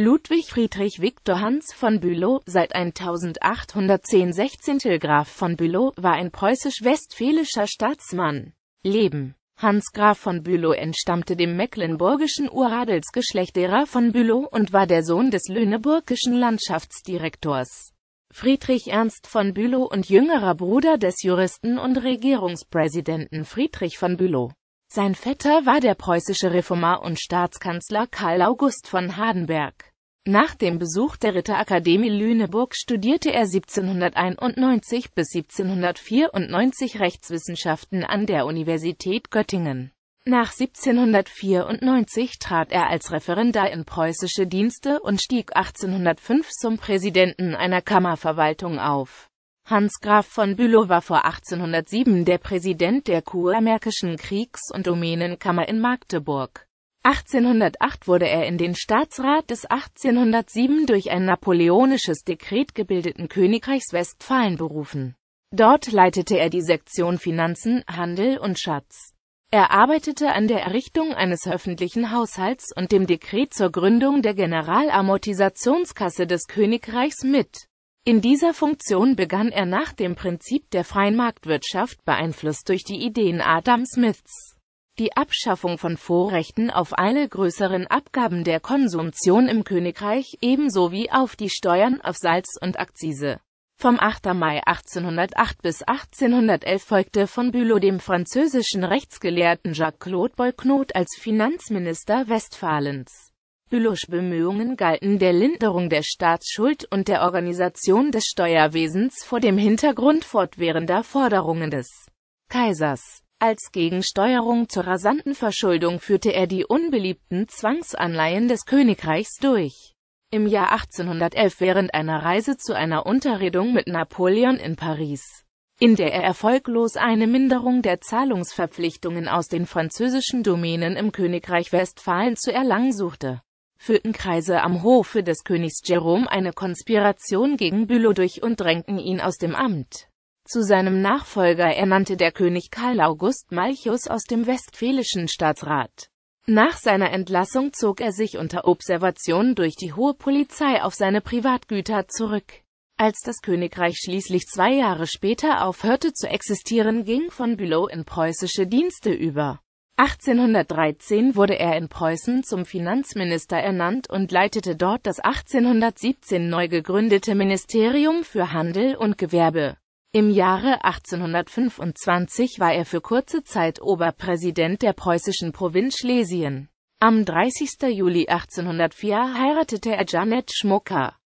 Ludwig Friedrich Victor Hans von Bülow, seit 1810 16. Graf von Bülow, war ein preußisch-westfälischer Staatsmann. Leben Hans Graf von Bülow entstammte dem mecklenburgischen Uradelsgeschlecht derer von Bülow und war der Sohn des lüneburgischen Landschaftsdirektors Friedrich Ernst von Bülow und jüngerer Bruder des Juristen und Regierungspräsidenten Friedrich von Bülow sein Vetter war der preußische Reformer und Staatskanzler Karl August von Hardenberg. Nach dem Besuch der Ritterakademie Lüneburg studierte er 1791 bis 1794 Rechtswissenschaften an der Universität Göttingen. Nach 1794 trat er als Referendar in preußische Dienste und stieg 1805 zum Präsidenten einer Kammerverwaltung auf Hans Graf von Bülow war vor 1807 der Präsident der Kurmärkischen Kriegs- und Domänenkammer in Magdeburg. 1808 wurde er in den Staatsrat des 1807 durch ein napoleonisches Dekret gebildeten Königreichs Westfalen berufen. Dort leitete er die Sektion Finanzen, Handel und Schatz. Er arbeitete an der Errichtung eines öffentlichen Haushalts und dem Dekret zur Gründung der Generalamortisationskasse des Königreichs mit in dieser Funktion begann er nach dem Prinzip der freien Marktwirtschaft beeinflusst durch die Ideen Adam Smiths die Abschaffung von Vorrechten auf alle größeren Abgaben der Konsumtion im Königreich ebenso wie auf die Steuern auf Salz und Akzise. Vom 8. Mai 1808 bis 1811 folgte von Bülow dem französischen Rechtsgelehrten Jacques-Claude Boyknot als Finanzminister Westfalens. Bülows Bemühungen galten der Linderung der Staatsschuld und der Organisation des Steuerwesens vor dem Hintergrund fortwährender Forderungen des Kaisers. Als Gegensteuerung zur rasanten Verschuldung führte er die unbeliebten Zwangsanleihen des Königreichs durch. Im Jahr 1811 während einer Reise zu einer Unterredung mit Napoleon in Paris, in der er erfolglos eine Minderung der Zahlungsverpflichtungen aus den französischen Domänen im Königreich Westfalen zu erlangen suchte, führten Kreise am Hofe des Königs Jerome eine Konspiration gegen Bülow durch und drängten ihn aus dem Amt. Zu seinem Nachfolger ernannte der König Karl August Malchus aus dem westfälischen Staatsrat. Nach seiner Entlassung zog er sich unter Observation durch die hohe Polizei auf seine Privatgüter zurück. Als das Königreich schließlich zwei Jahre später aufhörte zu existieren, ging von Bülow in preußische Dienste über. 1813 wurde er in Preußen zum Finanzminister ernannt und leitete dort das 1817 neu gegründete Ministerium für Handel und Gewerbe. Im Jahre 1825 war er für kurze Zeit Oberpräsident der preußischen Provinz Schlesien. Am 30. Juli 1804 heiratete er Janet Schmucker.